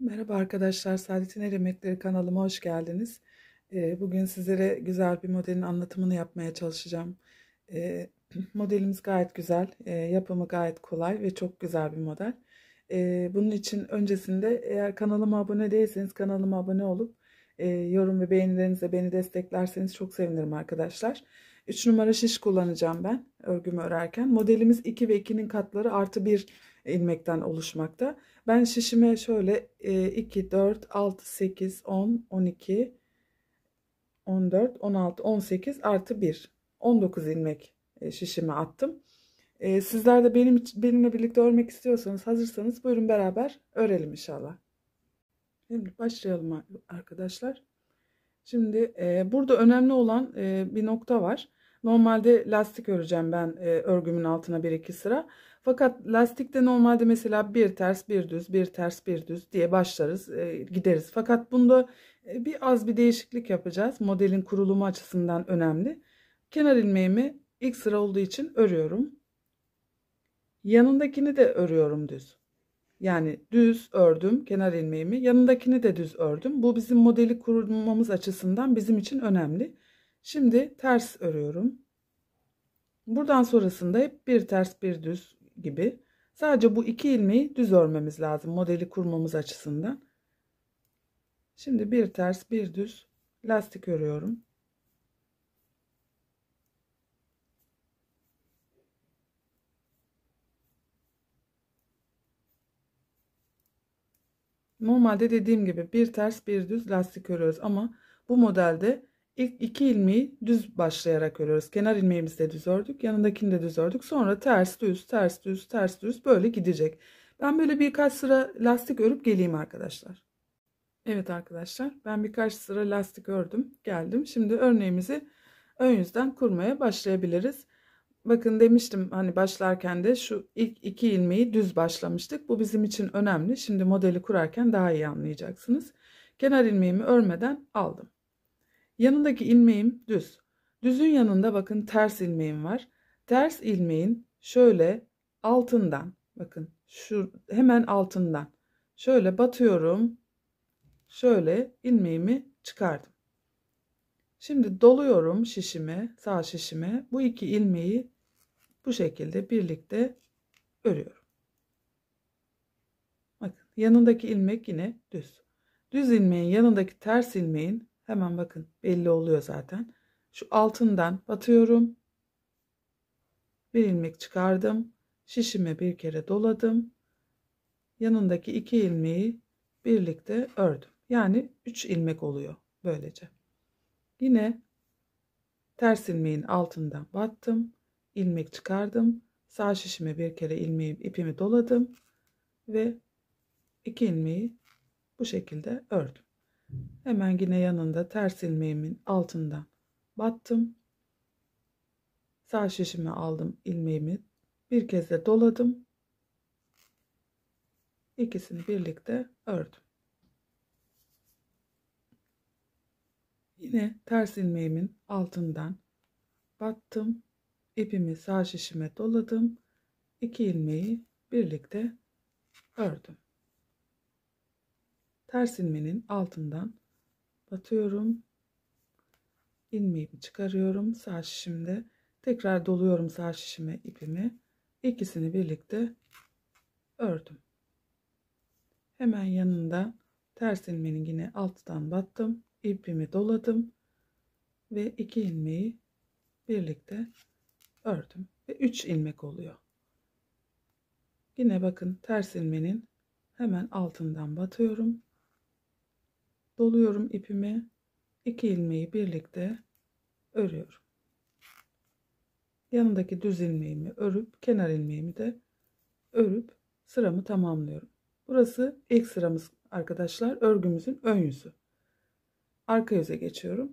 Merhaba arkadaşlar, Saadet'in El Emekleri kanalıma hoş geldiniz. Ee, bugün sizlere güzel bir modelin anlatımını yapmaya çalışacağım. Ee, modelimiz gayet güzel, ee, yapımı gayet kolay ve çok güzel bir model. Bunun için öncesinde eğer kanalıma abone değilseniz kanalıma abone olup yorum ve beğenilerinizle beni desteklerseniz çok sevinirim arkadaşlar. 3 numara şiş kullanacağım ben örgümü örerken. Modelimiz 2 ve 2'nin katları artı 1 ilmekten oluşmakta. Ben şişime şöyle 2, 4, 6, 8, 10, 12, 14, 16, 18 artı 1. 19 ilmek şişime attım. E, sizler de benim, benimle birlikte örmek istiyorsanız hazırsanız buyurun beraber örelim inşallah. Şimdi başlayalım arkadaşlar. Şimdi e, burada önemli olan e, bir nokta var. Normalde lastik öreceğim ben örgümün altına bir iki sıra. Fakat lastikte normalde mesela bir ters bir düz bir ters bir düz diye başlarız e, gideriz. Fakat bunda e, bir az bir değişiklik yapacağız. Modelin kurulumu açısından önemli. Kenar ilmeğimi ilk sıra olduğu için örüyorum. Yanındakini de örüyorum düz. Yani düz ördüm kenar ilmeğimi. Yanındakini de düz ördüm. Bu bizim modeli kurmamız açısından bizim için önemli. Şimdi ters örüyorum. Buradan sonrasında hep bir ters bir düz gibi. Sadece bu iki ilmeği düz örmemiz lazım modeli kurmamız açısından. Şimdi bir ters bir düz lastik örüyorum. Normalde dediğim gibi bir ters bir düz lastik örüyoruz ama bu modelde İlk iki ilmeği düz başlayarak örüyoruz. Kenar ilmeğimizi de düz ördük. Yanındakini de düz ördük. Sonra ters düz, ters düz, ters düz böyle gidecek. Ben böyle birkaç sıra lastik örüp geleyim arkadaşlar. Evet arkadaşlar ben birkaç sıra lastik ördüm. Geldim. Şimdi örneğimizi ön yüzden kurmaya başlayabiliriz. Bakın demiştim hani başlarken de şu ilk iki ilmeği düz başlamıştık. Bu bizim için önemli. Şimdi modeli kurarken daha iyi anlayacaksınız. Kenar ilmeğimi örmeden aldım. Yanındaki ilmeğim düz. Düzün yanında bakın ters ilmeğim var. Ters ilmeğin şöyle altından bakın şu hemen altından şöyle batıyorum. Şöyle ilmeğimi çıkardım. Şimdi doluyorum şişime, sağ şişime. Bu iki ilmeği bu şekilde birlikte örüyorum. Bakın yanındaki ilmek yine düz. Düz ilmeğin yanındaki ters ilmeğin Hemen bakın belli oluyor zaten. Şu altından batıyorum. Bir ilmek çıkardım. Şişime bir kere doladım. Yanındaki iki ilmeği birlikte ördüm. Yani 3 ilmek oluyor böylece. Yine ters ilmeğin altından battım. ilmek çıkardım. Sağ şişime bir kere ilmeği ipimi doladım ve iki ilmeği bu şekilde ördüm. Hemen yine yanında ters ilmeğimin altından battım. Sağ şişimi aldım ilmeğimi. Bir kez de doladım. İkisini birlikte ördüm. Yine ters ilmeğimin altından battım. ipimi sağ şişime doladım. İki ilmeği birlikte ördüm ters ilmenin altından batıyorum. ilmeğimi çıkarıyorum. Sağ şişimde tekrar doluyorum sağ şişime ipimi. ikisini birlikte ördüm. Hemen yanında ters ilmenin yine alttan battım. ipimi doladım ve iki ilmeği birlikte ördüm ve 3 ilmek oluyor. Yine bakın ters ilmenin hemen altından batıyorum doluyorum ipimi. iki ilmeği birlikte örüyorum. Yanındaki düz ilmeğimi örüp kenar ilmeğimi de örüp sıramı tamamlıyorum. Burası ilk sıramız arkadaşlar. Örgümüzün ön yüzü. Arka yüze geçiyorum.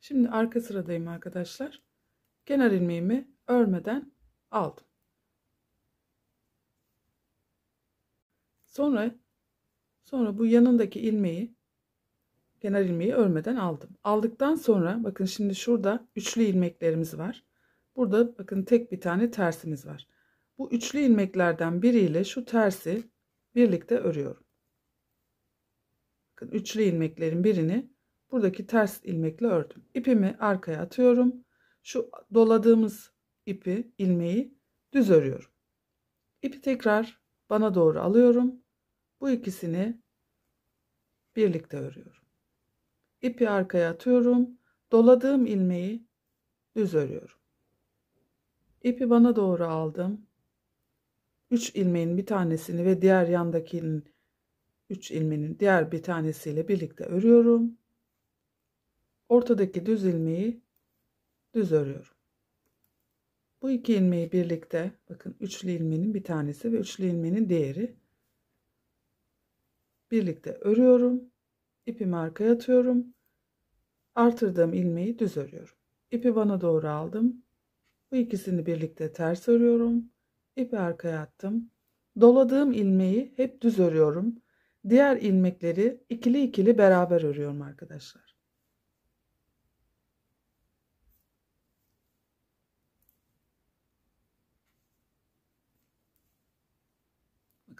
Şimdi arka sıradayım arkadaşlar. Kenar ilmeğimi örmeden aldım. Sonra Sonra bu yanındaki ilmeği kenar ilmeği örmeden aldım. Aldıktan sonra bakın şimdi şurada üçlü ilmeklerimiz var. Burada bakın tek bir tane tersimiz var. Bu üçlü ilmeklerden biriyle şu tersi birlikte örüyorum. Bakın üçlü ilmeklerin birini buradaki ters ilmekle ördüm. İpimi arkaya atıyorum. Şu doladığımız ipi, ilmeği düz örüyorum. İpi tekrar bana doğru alıyorum. Bu ikisini birlikte örüyorum. İpi arkaya atıyorum. Doladığım ilmeği düz örüyorum. İpi bana doğru aldım. 3 ilmeğin bir tanesini ve diğer yandakinin 3 ilmeğin diğer bir tanesiyle birlikte örüyorum. Ortadaki düz ilmeği düz örüyorum. Bu iki ilmeği birlikte bakın üçlü ilmeğin bir tanesi ve üçlü ilmeğin diğeri birlikte örüyorum. İpimi arkaya atıyorum. Artırdığım ilmeği düz örüyorum. İpi bana doğru aldım. Bu ikisini birlikte ters örüyorum. İpi arkaya attım. Doladığım ilmeği hep düz örüyorum. Diğer ilmekleri ikili ikili beraber örüyorum arkadaşlar.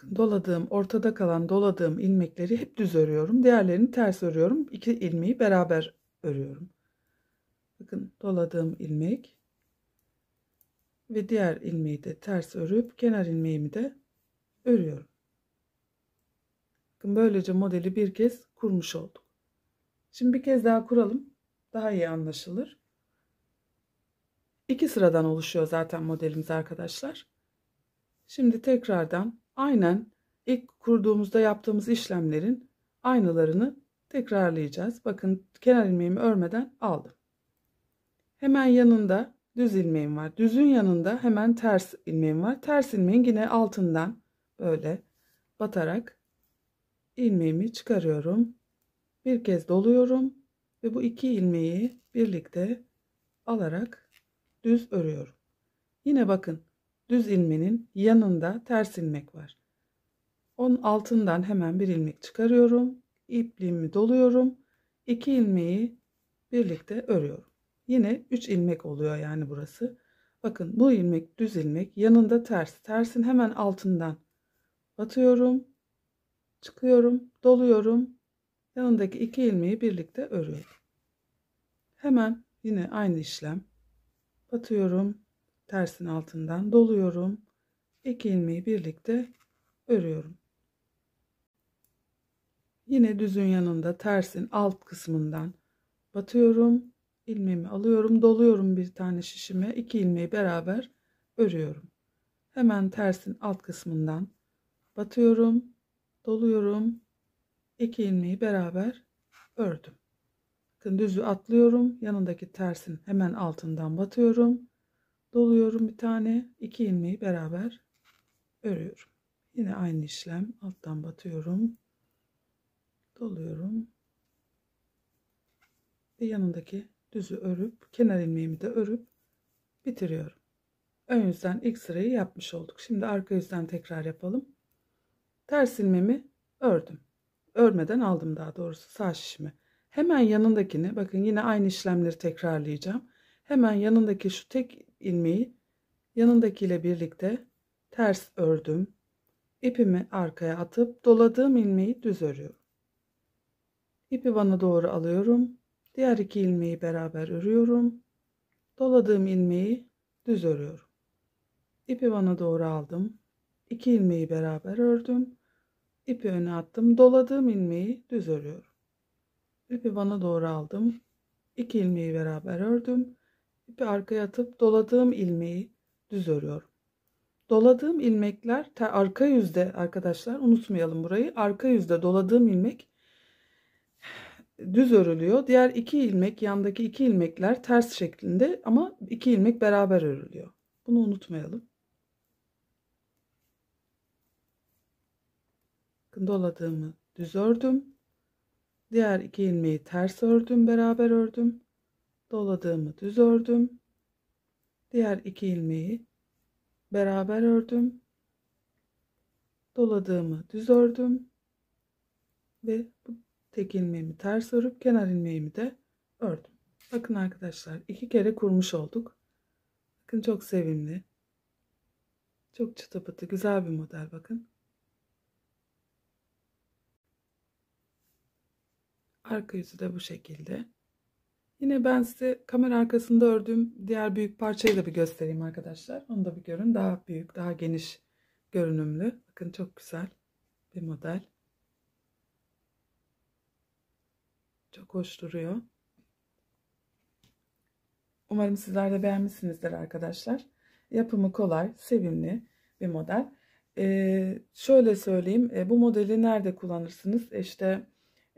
bakın doladığım ortada kalan doladığım ilmekleri hep düz örüyorum. Diğerlerini ters örüyorum. İki ilmeği beraber örüyorum. Bakın doladığım ilmek ve diğer ilmeği de ters örüp kenar ilmeğimi de örüyorum. Bakın böylece modeli bir kez kurmuş olduk. Şimdi bir kez daha kuralım. Daha iyi anlaşılır. İki sıradan oluşuyor zaten modelimiz arkadaşlar. Şimdi tekrardan aynen ilk kurduğumuzda yaptığımız işlemlerin aynalarını tekrarlayacağız. Bakın kenar ilmeğimi örmeden aldım. Hemen yanında düz ilmeğim var. Düzün yanında hemen ters ilmeğim var. Ters ilmeğin yine altından böyle batarak ilmeğimi çıkarıyorum. Bir kez doluyorum ve bu iki ilmeği birlikte alarak düz örüyorum. Yine bakın düz ilmenin yanında ters ilmek var. Onun altından hemen bir ilmek çıkarıyorum. İpliğimi doluyorum. 2 ilmeği birlikte örüyorum. Yine 3 ilmek oluyor yani burası. Bakın bu ilmek düz ilmek yanında ters. Tersin hemen altından batıyorum. Çıkıyorum, doluyorum. Yanındaki iki ilmeği birlikte örüyorum. Hemen yine aynı işlem. Batıyorum, tersin altından doluyorum. 2 ilmeği birlikte örüyorum. Yine düzün yanında tersin alt kısmından batıyorum. ilmeğimi alıyorum, doluyorum bir tane şişime. 2 ilmeği beraber örüyorum. Hemen tersin alt kısmından batıyorum, doluyorum. 2 ilmeği beraber ördüm. Bakın düzü atlıyorum. Yanındaki tersin hemen altından batıyorum doluyorum bir tane iki ilmeği beraber örüyorum yine aynı işlem alttan batıyorum doluyorum ve yanındaki düzü örüp kenar ilmeğimi de örüp bitiriyorum ön yüzden ilk sırayı yapmış olduk şimdi arka yüzden tekrar yapalım ters ilmemi ördüm örmeden aldım daha doğrusu sağ şişimi hemen yanındakini bakın yine aynı işlemleri tekrarlayacağım hemen yanındaki şu tek ilmeği yanındakiyle birlikte ters ördüm. İpimi arkaya atıp doladığım ilmeği düz örüyorum. İpi bana doğru alıyorum. Diğer iki ilmeği beraber örüyorum. Doladığım ilmeği düz örüyorum. İpi bana doğru aldım. İki ilmeği beraber ördüm. İpi öne attım. Doladığım ilmeği düz örüyorum. İpi bana doğru aldım. İki ilmeği beraber ördüm. İpi arkaya atıp doladığım ilmeği düz örüyorum. Doladığım ilmekler arka yüzde arkadaşlar unutmayalım burayı. Arka yüzde doladığım ilmek düz örülüyor. Diğer iki ilmek yandaki iki ilmekler ters şeklinde ama iki ilmek beraber örülüyor. Bunu unutmayalım. Doladığımı düz ördüm. Diğer iki ilmeği ters ördüm, beraber ördüm doladığımı düz ördüm. Diğer iki ilmeği beraber ördüm. Doladığımı düz ördüm. Ve bu tek ilmeğimi ters örüp kenar ilmeğimi de ördüm. Bakın arkadaşlar iki kere kurmuş olduk. Bakın çok sevimli. Çok çıtı pıtı güzel bir model bakın. Arka yüzü de bu şekilde. Yine ben size kamera arkasında ördüğüm diğer büyük parçayı da bir göstereyim arkadaşlar. Onu da bir görün. Daha büyük, daha geniş görünümlü. Bakın çok güzel bir model. Çok hoş duruyor. Umarım sizler de beğenmişsinizdir arkadaşlar. Yapımı kolay, sevimli bir model. Ee, şöyle söyleyeyim. E, bu modeli nerede kullanırsınız? İşte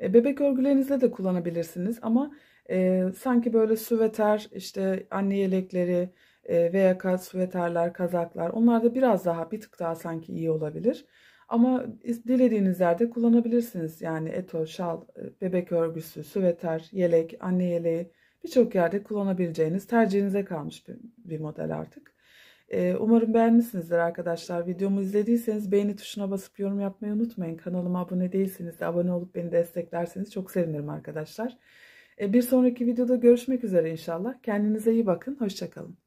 e, bebek örgülerinizde de kullanabilirsiniz ama... E, sanki böyle süveter işte anne yelekleri e, veya süveterler, kazaklar onlar da biraz daha bir tık daha sanki iyi olabilir. Ama dilediğiniz yerde kullanabilirsiniz. Yani eto, şal, bebek örgüsü, süveter, yelek, anne yeleği birçok yerde kullanabileceğiniz tercihinize kalmış bir, bir model artık. umarım beğenmişsinizdir arkadaşlar. Videomu izlediyseniz beğeni tuşuna basıp yorum yapmayı unutmayın. Kanalıma abone değilseniz de abone olup beni desteklerseniz çok sevinirim arkadaşlar. E, bir sonraki videoda görüşmek üzere inşallah. Kendinize iyi bakın. Hoşçakalın.